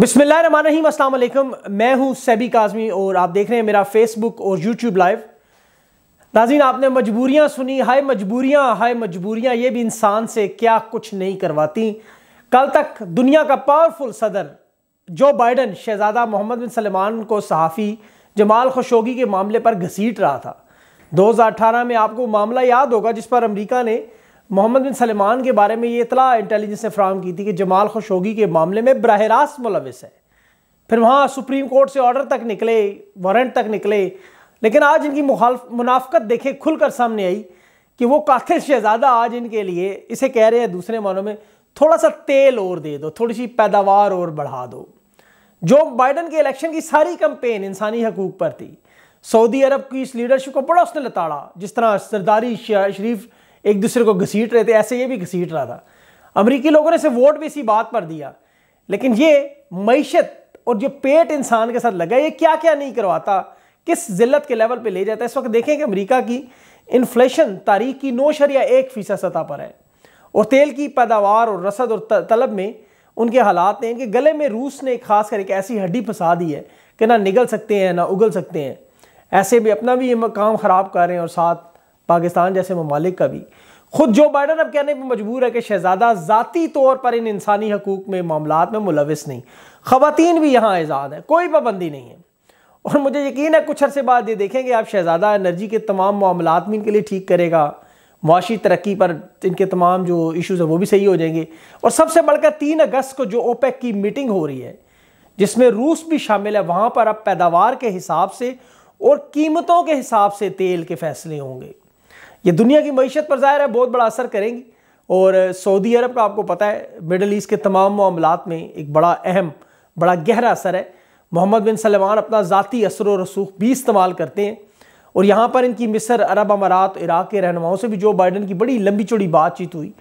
बिस्मिल्ल रही अल्लाम मैं हूँ सैबी काजमी और आप देख रहे हैं मेरा फेसबुक और यूट्यूब लाइव नाजीन आपने मजबूरियाँ सुनी हाय मजबूरियाँ हाय मजबूरियाँ ये भी इंसान से क्या कुछ नहीं करवाती कल तक दुनिया का पावरफुल सदर जो बाइडन शहजादा मोहम्मद बिन सलमान को सहाफ़ी जमाल खशोगी के मामले पर घसीट रहा था 2018 में आपको मामला याद होगा जिस पर अमरीका ने मोहम्मद बिन सलमान के बारे में ये इतला इंटेलिजेंस ने फ्राहम की थी कि जमाल खशोगी के मामले में बरह रास्त मुलविस है फिर वहाँ सुप्रीम कोर्ट से ऑर्डर तक निकले वारंट तक निकले लेकिन आज इनकी मुखालफ मुनाफ्त देखे खुलकर सामने आई कि वो कातिल शहजादा आज इनके लिए इसे कह रहे हैं दूसरे मानों में थोड़ा सा तेल और दे दो थोड़ी सी पैदावार और बढ़ा दो जो बाइडन के इलेक्शन की सारी कंपेन इंसानी हकूक पर थी सऊदी अरब की इस लीडरशिप को बड़ा उसने लताड़ा जिस तरह सरदारी शरीफ एक दूसरे को घसीट रहे थे ऐसे ये भी घसीट रहा था अमरीकी लोगों ने इसे वोट भी इसी बात पर दिया लेकिन ये मीशत और जो पेट इंसान के साथ लगा ये क्या क्या नहीं करवाता किस जिल्लत के लेवल पे ले जाता है इस वक्त देखें कि अमेरिका की इन्फ्लेशन तारीख की नौशरिया एक फीसद सतह पर है और तेल की पैदावार और रसद और तलब में उनके हालात ने इनके गले में रूस ने खास कर एक ऐसी हड्डी फंसा दी है कि ना निगल सकते हैं ना उगल सकते हैं ऐसे भी अपना भी ये काम ख़राब कर रहे हैं और साथ पाकिस्तान जैसे ममालिक का भी खुद जो बाइडन अब कहने पर मजबूर है कि शहजादा ज़ाती तौर पर इन इंसानी हकूक़ में मामला में मुलविस नहीं खातन भी यहाँ आज़ाद है कोई पाबंदी नहीं है और मुझे यकीन है कुछ अरसे बाद ये देखेंगे आप शहजादा एनर्जी के तमाम मामला में इनके लिए ठीक करेगा मुआशी तरक्की पर इनके तमाम जो इशूज हैं वो भी सही हो जाएंगे और सबसे बढ़कर तीन अगस्त को जो ओपेक की मीटिंग हो रही है जिसमें रूस भी शामिल है वहाँ पर अब पैदावार के हिसाब से और कीमतों के हिसाब से तेल के फैसले होंगे ये दुनिया की मीशत पर ज़ाहिर है बहुत बड़ा असर करेंगी और सऊदी अरब का आपको पता है मिडल ईस्ट के तमाम मामलात में एक बड़ा अहम बड़ा गहरा असर है मोहम्मद बिन सलमान अपना ज़ाती असर व रसूख भी इस्तेमाल करते हैं और यहाँ पर इनकी मिसर अरब अमारात इराक़ के रहनुमाओं से भी जो बाइडन की बड़ी लंबी चौड़ी बातचीत हुई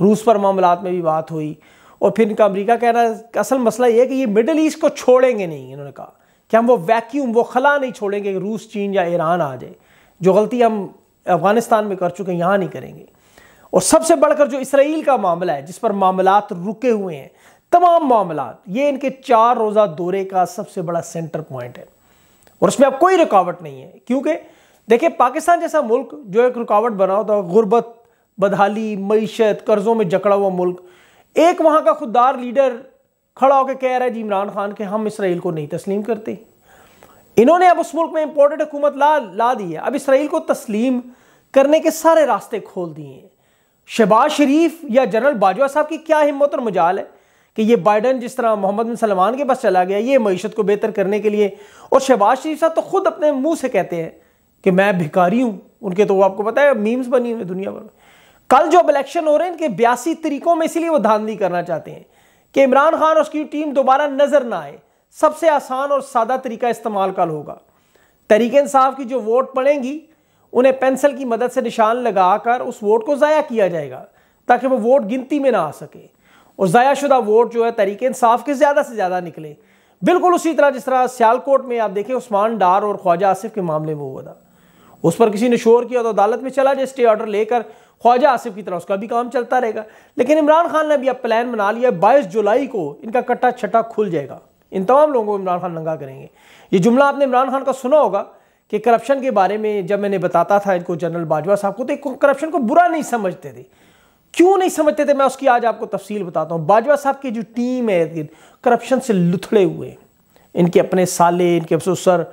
रूस पर मामला में भी बात हुई और फिर इनका अमरीका कहना असल मसला ये है कि ये मिडल ईस्ट को छोड़ेंगे नहीं इन्होंने कहा कि हम वो वैक्यूम वो खला नहीं छोड़ेंगे कि रूस चीन या ईरान आ जाए जो गलती हम अफगानिस्तान में कर चुके हैं यहाँ नहीं करेंगे और सबसे बढ़कर जो इसराइल का मामला है जिस पर मामला रुके हुए हैं तमाम मामला ये इनके चार रोज़ा दौरे का सबसे बड़ा सेंटर पॉइंट है और उसमें अब कोई रुकावट नहीं है क्योंकि देखिए पाकिस्तान जैसा मुल्क जो एक रुकावट बना होता है गुर्बत बदहाली मीशत कर्ज़ों में जकड़ा हुआ मुल्क एक वहाँ का खुददार लीडर खड़ा होकर कह रहा है जी इमरान खान के हम इसराइल को नहीं तस्लीम करते इन्होंने अब उस मुल्क में इंपोर्टेड हुकूमत ला ला दी है अब इसराइल को तस्लीम करने के सारे रास्ते खोल दिए हैं शहबाज शरीफ या जनरल बाजवा साहब की क्या हिम्मत और मजाल है कि ये बाइडन जिस तरह मोहम्मद बिन सलमान के पास चला गया ये मीशत को बेहतर करने के लिए और शहबाज शरीफ साहब तो खुद अपने मुंह से कहते हैं कि मैं भिकारी हूँ उनके तो वो आपको पता है मीम्स बनी हुई दुनिया भर में कल जो अब इलेक्शन हो रहे हैं इनके बयासी तरीकों में इसीलिए वो धांधली करना चाहते हैं कि इमरान खान और उसकी टीम दोबारा नजर ना आए सबसे आसान और सादा तरीका इस्तेमाल का होगा तरीके इंसाफ की जो वोट पड़ेंगी उन्हें पेंसिल की मदद से निशान लगाकर उस वोट को ज़ाया किया जाएगा ताकि वो वोट गिनती में ना आ सके और ज़ाया शुदा वोट जो है तरीके इंसाफ के ज़्यादा से ज़्यादा निकले बिल्कुल उसी तरह जिस तरह सियालकोट में आप देखें उस्मान डार और ख्वाजा आसिफ के मामले में हुआ था उस पर किसी ने शोर किया तो अदालत में चला जाए स्टे ऑर्डर लेकर ख्वाजा आसिफ की तरह उसका भी काम चलता रहेगा लेकिन इमरान खान ने भी अब प्लान बना लिया बाईस जुलाई को इनका कट्टा छट्टा खुल जाएगा इन तमाम लोगों को इमरान खान नंगा करेंगे ये जुमला आपने इमरान खान का सुना होगा कि करप्शन के बारे में जब मैंने बताता था इनको जनरल बाजवा साहब को तो करप्शन को बुरा नहीं समझते थे क्यों नहीं समझते थे मैं उसकी आज आपको तफसील बताता हूँ बाजवा साहब की जो टीम है करप्शन से लुथड़े हुए इनके अपने साले इनके अफसोसर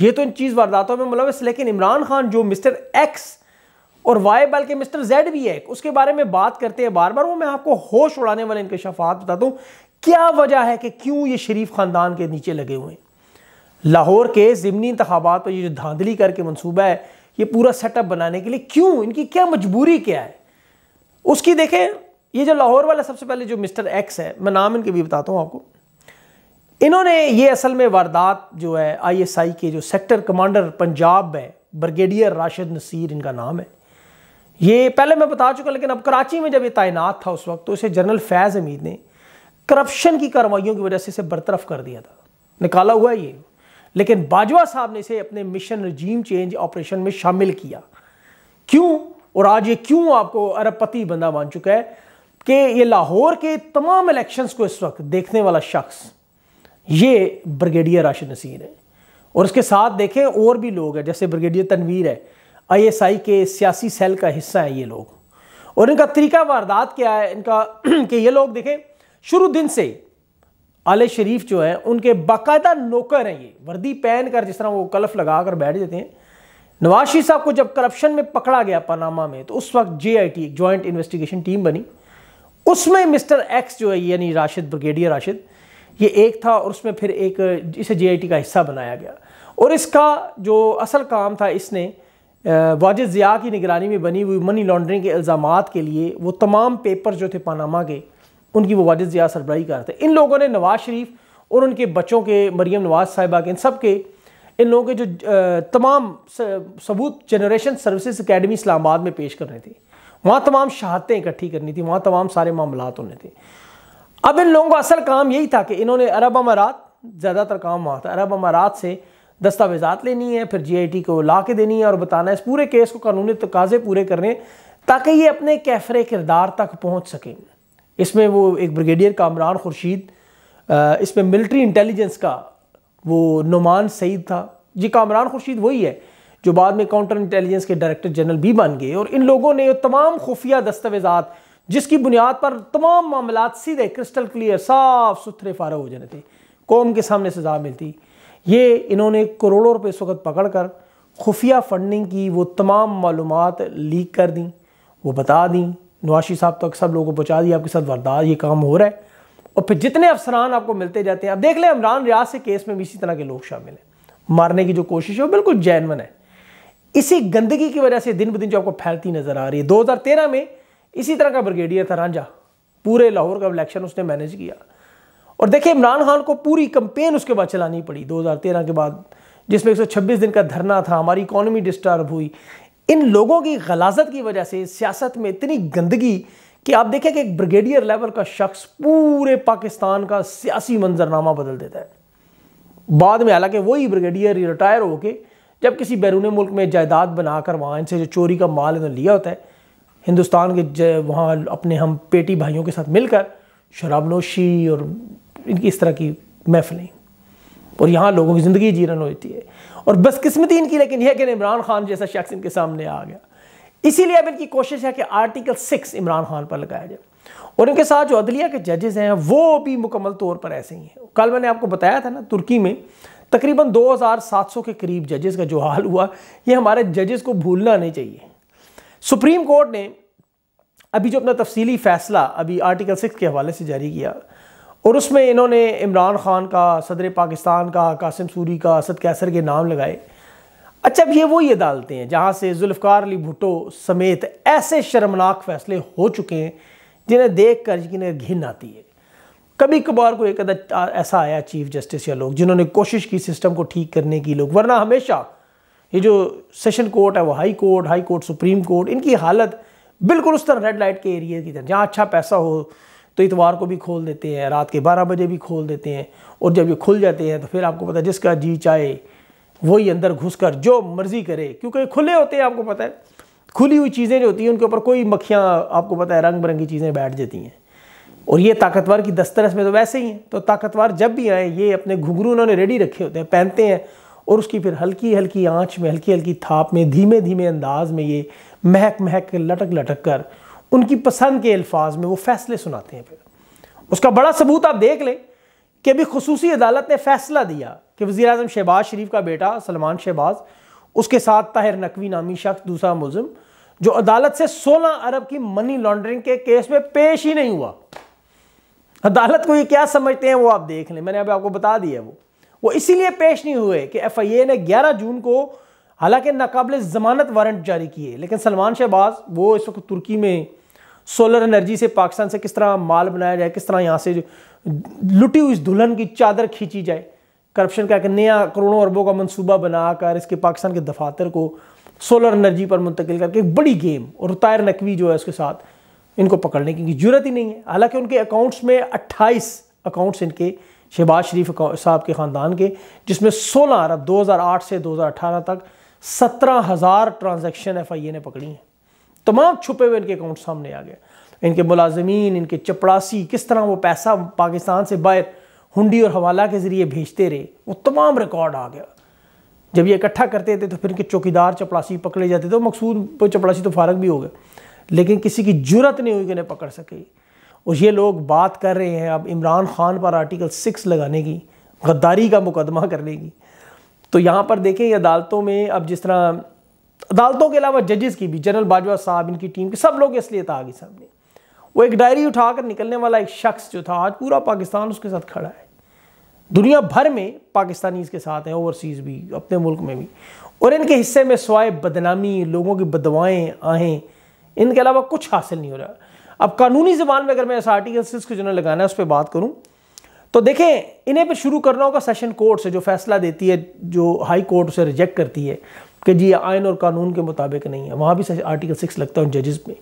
ये तो इन चीज़ वारदातों में मुलवस लेकिन इमरान खान जो मिस्टर एक्स और वाई बल्कि मिस्टर जेड भी है उसके बारे में बात करते हैं बार बार वो मैं आपको होश उड़ाने वाले इनके शफात बताता हूँ क्या वजह है कि क्यों ये शरीफ ख़ानदान के नीचे लगे हुए हैं लाहौर के ज़मनी इंतबात पर ये जो धांधली करके मनसूबा है ये पूरा सेटअप बनाने के लिए क्यों इनकी क्या मजबूरी क्या है उसकी देखें ये जो लाहौर वाला सबसे पहले जो मिस्टर एक्स है मैं नाम इनके भी बताता हूँ आपको इन्होंने ये असल में वारदात जो है आईएसआई के जो सेक्टर कमांडर पंजाब है ब्रिगेडियर राशिद नसीर इनका नाम है ये पहले मैं बता चुका लेकिन अब कराची में जब ये तैनात था उस वक्त तो इसे जनरल फैज़ हमीद ने करप्शन की कार्रवाइयों की वजह से इसे बरतरफ कर दिया था निकाला हुआ ये लेकिन बाजवा साहब ने इसे अपने मिशन रजीम चेंज ऑपरेशन में शामिल किया क्यों और आज ये क्यों आपको अरबपति बंदा मान चुका है कि ये लाहौर के तमाम इलेक्शंस को इस वक्त देखने वाला शख्स ये ब्रिगेडियर राशिद नसीर है और उसके साथ देखें और भी लोग हैं जैसे ब्रिगेडियर तनवीर है आईएसआई के सियासी सेल का हिस्सा है ये लोग और इनका तरीका वारदात क्या है इनका कि ये लोग देखें शुरू दिन से आले शरीफ जो है उनके बाकायदा नौकर हैं ये वर्दी पहन कर जिस तरह वो कलफ लगा कर बैठ जाते हैं नवाज साहब को जब करप्शन में पकड़ा गया पनामा में तो उस वक्त जे आई टी एक जॉइंट इन्वेस्टिगेशन टीम बनी उसमें मिस्टर एक्स जो है यानी राशिद ब्रिगेडियर राशिद ये एक था और उसमें फिर एक इसे जे आई टी का हिस्सा बनाया गया और इसका जो असल काम था इसने वाजिद ज़िया की निगरानी में बनी हुई मनी लॉन्ड्रिंग के इल्ज़ाम के लिए वो तमाम पेपर जो थे पानामा के उनकी वो वालिद ज़िया सरबराही का थे इन लोगों ने नवाज़ शरीफ और उनके बच्चों के मरीम नवाज़ साहिबा के इन सब के इन लोगों के जो तमाम सबूत जनरेशन सर्विसेज अकेडमी इस्लामाबाद में पेश करने थी वहाँ तमाम शहादतें इकट्ठी करनी थी वहाँ तमाम सारे मामला होने थे अब इन लोगों का असल काम यही था कि इन्होंने अरब अमारात ज़्यादातर काम वहाँ था अरब अमारात से दस्तावेजात लेनी है फिर टी को ला के देनी है और बताना है इस पूरे केस को कानूनी तकाजे पूरे करने ताकि ये अपने कैफरे किरदार तक पहुँच सकें इसमें वो एक ब्रिगेडियर कामरान खुर्शीद इसमें मिलिट्री इंटेलिजेंस का वो नुमान सईद था जी कामरान खुर्शीद वही है जो बाद में काउंटर इंटेलिजेंस के डायरेक्टर जनरल भी बन गए और इन लोगों ने तमाम खुफिया दस्तावेजात जिसकी बुनियाद पर तमाम मामला सीधे क्रिस्टल क्लियर साफ सुथरे फारा हो जाने थे कौम के सामने सजा मिलती ये इन्होंने करोड़ों रुपये इस वक्त पकड़ कर खुफिया फंडिंग की वो तमाम मालूम लीक कर दी वो बता दी नवाशी साहब तक सब लोगों को पहुँचा दिया आपके साथ वारदात ये काम हो रहा है और फिर जितने अफसरान आपको मिलते जाते हैं आप देख लें इमरान रियाज से केस में भी इसी तरह के लोग शामिल हैं मारने की जो कोशिश है वो बिल्कुल जैनवन है इसी गंदगी की वजह से दिन ब दिन जो आपको फैलती नज़र आ रही है 2013 में इसी तरह का ब्रिगेडियर था रांझा पूरे लाहौर का इलेक्शन उसने मैनेज किया और देखिए इमरान खान को पूरी कंपेन उसके बाद चलानी पड़ी 2013 के बाद जिसमें 126 दिन का धरना था हमारी इकॉनमी डिस्टर्ब हुई इन लोगों की गलाजत की वजह से सियासत में इतनी गंदगी कि आप देखें कि एक ब्रिगेडियर लेवल का शख्स पूरे पाकिस्तान का सियासी मंजरनामा बदल देता है बाद में हालांकि वही ब्रिगेडियर रिटायर होके जब किसी बैरून मुल्क में जायदाद बनाकर वहाँ इनसे जो चोरी का माल इन्होंने लिया होता है हिंदुस्तान के वहाँ अपने हम पेटी भाइयों के साथ मिलकर शराब नोशी और इनकी इस तरह की महफिलें और यहाँ लोगों की ज़िंदगी जीरन होती है और किस्मती इनकी लेकिन यह कि इमरान खान जैसा शख्स इनके सामने आ गया इसीलिए अब इनकी कोशिश है कि आर्टिकल सिक्स इमरान खान पर लगाया जाए और इनके साथ जो अदलिया के जजेस हैं वो भी मुकम्मल तौर पर ऐसे ही हैं कल मैंने आपको बताया था ना तुर्की में तकरीबन 2700 के करीब जजेस का जो हाल हुआ ये हमारे जजेस को भूलना नहीं चाहिए सुप्रीम कोर्ट ने अभी जो अपना तफसीली फैसला अभी आर्टिकल सिक्स के हवाले से जारी किया और उसमें इन्होंने इमरान ख़ान का सदर पाकिस्तान का कासिम सूरी का असद कैसर के नाम लगाए अच्छा अब ये वो ये अदालतें हैं जहाँ से जुल्फ़ार अली भुटो समेत ऐसे शर्मनाक फैसले हो चुके हैं जिन्हें देख कर जिन्हें घिन आती है कभी कभार कोई एक ऐसा आया चीफ जस्टिस या लोग जिन्होंने कोशिश की सिस्टम को ठीक करने की लोग वरना हमेशा ये जो सेशन कोर्ट है वो high court high court supreme court इनकी हालत बिल्कुल उस तरह रेड लाइट के एरिया की तरह जहाँ अच्छा पैसा हो तो इतवार को भी खोल देते हैं रात के बारह बजे भी खोल देते हैं और जब ये खुल जाते हैं तो फिर आपको पता है जिसका जी चाहे वही अंदर घुस कर जो मर्ज़ी करे क्योंकि खुले होते हैं आपको पता है खुली हुई चीज़ें जो होती हैं उनके ऊपर कोई मक्खियाँ आपको पता है रंग बिरंगी चीज़ें बैठ जाती हैं और ये ताकतवर की दस्तरस में तो वैसे ही हैं तो ताकतवर जब भी आए ये अपने घुघरू उन्होंने रेडी रखे होते हैं पहनते हैं और उसकी फिर हल्की हल्की आँच में हल्की हल्की थाप में धीमे धीमे अंदाज में ये महक महक लटक लटक कर उनकी पसंद के अल्फाज में वो फैसले सुनाते हैं फिर उसका बड़ा सबूत आप देख लें कि अभी खसूसी अदालत ने फैसला दिया कि वज़ी अजम शहबाज शरीफ का बेटा सलमान शहबाज उसके साथ ताहिर नकवी नामी शख्स दूसरा मुलम जो अदालत से 16 अरब की मनी लॉन्ड्रिंग के केस में पेश ही नहीं हुआ अदालत को ये क्या समझते हैं वो आप देख लें मैंने अभी आपको बता दिया वो वो इसीलिए पेश नहीं हुए कि एफ आई ए ने ग्यारह जून को हालांकि नाकबले ज़मानत वारंट जारी किए लेकिन सलमान शहबाज वो इस वक्त तुर्की में सोलर एनर्जी से पाकिस्तान से किस तरह माल बनाया जाए किस तरह यहाँ से लुटी हुई दुल्हन की चादर खींची जाए करप्शन का एक नया करोड़ों अरबों का मंसूबा बनाकर इसके पाकिस्तान के दफातर को सोलर एनर्जी पर मुंतकिल करके एक बड़ी गेम और तायर नकवी जो है उसके साथ इनको पकड़ने की जरूरत ही नहीं है हालांकि उनके अकाउंट्स में 28 अकाउंट्स इनके शहबाज शरीफ साहब के ख़ानदान के जिसमें 16 अरब 2008 से 2018 तक सत्रह हज़ार ट्रांजेक्शन एफ आई ए ने पकड़ी हैं तमाम छुपे हुए इनके अकाउंट सामने आ गए इनके मुलाजमीन इनके चपड़ासी किस तरह वो पैसा पाकिस्तान से बाहर हुंडी और हवाला के ज़रिए भेजते रहे वो तमाम रिकॉर्ड आ गया जब ये इकट्ठा करते थे तो फिर इनके चौकीदार चपड़ासी पकड़े जाते थे तो मकसूद तो चपड़ासी तो फारग भी हो गए लेकिन किसी की जरूरत नहीं हुई कि उन्हें पकड़ सके और ये लोग बात कर रहे हैं अब इमरान खान पर आर्टिकल सिक्स लगाने की गद्दारी का मुकदमा करने की तो यहाँ पर देखें अदालतों में अब जिस तरह अदालतों के अलावा जजेस की भी जनरल बाजवा साहब इनकी टीम के सब लोग इसलिए था आगे सामने वो एक डायरी उठाकर निकलने वाला एक शख्स जो था आज पूरा पाकिस्तान उसके साथ खड़ा है दुनिया भर में पाकिस्तानी इसके साथ हैं ओवरसीज़ भी अपने मुल्क में भी और इनके हिस्से में स्वाए बदनामी लोगों की बदवाएँ आहें इनके अलावा कुछ हासिल नहीं हो रहा अब कानूनी ज़बान में अगर मैं इस आर्टिकल सिक्स को जो लगाना है उस पर बात करूँ तो देखें इन्हें पर शुरू करना होगा सेशन कोर्ट से जो फैसला देती है जो हाई कोर्ट उसे रिजेक्ट करती है कि जी आयन और कानून के मुताबिक नहीं है वहाँ भी आर्टिकल सिक्स लगता है उन जजेस में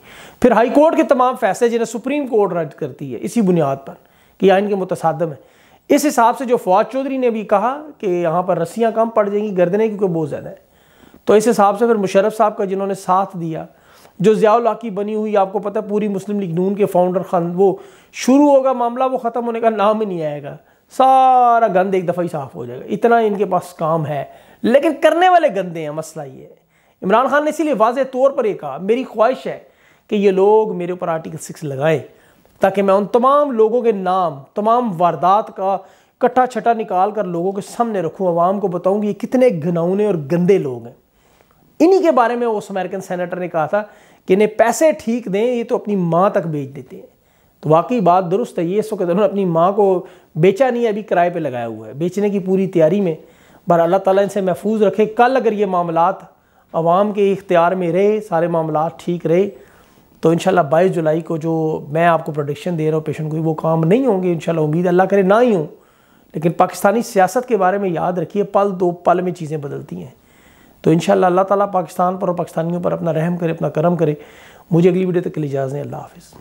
फिर हाई कोर्ट के तमाम फैसले जिन्हें सुप्रीम कोर्ट रद्द करती है इसी बुनियाद पर कि आयन के मुतसादम है इस हिसाब से जो फवाद चौधरी ने भी कहा कि यहाँ पर रस्सियाँ कम पड़ जाएंगी गर्दने क्योंकि बहुत ज़्यादा है तो इस हिसाब से फिर मुशरफ साहब का जिन्होंने साथ दिया जो ज़ियाउल की बनी हुई आपको पता है पूरी मुस्लिम लीग नून के फाउंडर खान वो शुरू होगा मामला वो ख़त्म होने का नाम ही नहीं आएगा सारा गंद एक दफ़ा ही साफ़ हो जाएगा इतना इनके पास काम है लेकिन करने वाले गंदे हैं मसला ये है इमरान खान ने इसीलिए वाज तौर पर यह कहा मेरी ख्वाहिश है कि ये लोग मेरे ऊपर आर्टिकल सिक्स लगाएं ताकि मैं उन तमाम लोगों के नाम तमाम वारदात का कट्ठा छटा निकाल कर लोगों के सामने रखूँ आवाम को बताऊँ कि ये कितने घनौने और गंदे लोग हैं इन्हीं के बारे में उस अमेरिकन सैनेटर ने कहा था कि इन्हें पैसे ठीक दें ये तो अपनी माँ तक बेच देते हैं तो वाकई बात दुरुस्त है ये इस वक्त उन्होंने अपनी माँ को बेचा नहीं है अभी किराए पर लगाया हुआ है बेचने की पूरी तैयारी में बर अल्लाह ताला इनसे महफूज रखे कल अगर ये मामला आवाम के इख्तियार में रहे सारे मामला ठीक रहे तो इन बाईस जुलाई को जो मैं आपको प्रोडिक्शन दे रहा हूँ पेशेंट को वो काम नहीं होंगे इन उम्मीद अल्लाह करे ना ही हूँ लेकिन पाकिस्तानी सियासत के बारे में याद रखिए पल दो पल में चीज़ें बदलती हैं तो इन अल्लाह ताला पाकिस्तान पर और पाकिस्तानियों पर अपना रहम करे अपना करम करे मुझे अगली वीडियो तक के लिए इजाज़ दें अल्लाह हाफिज़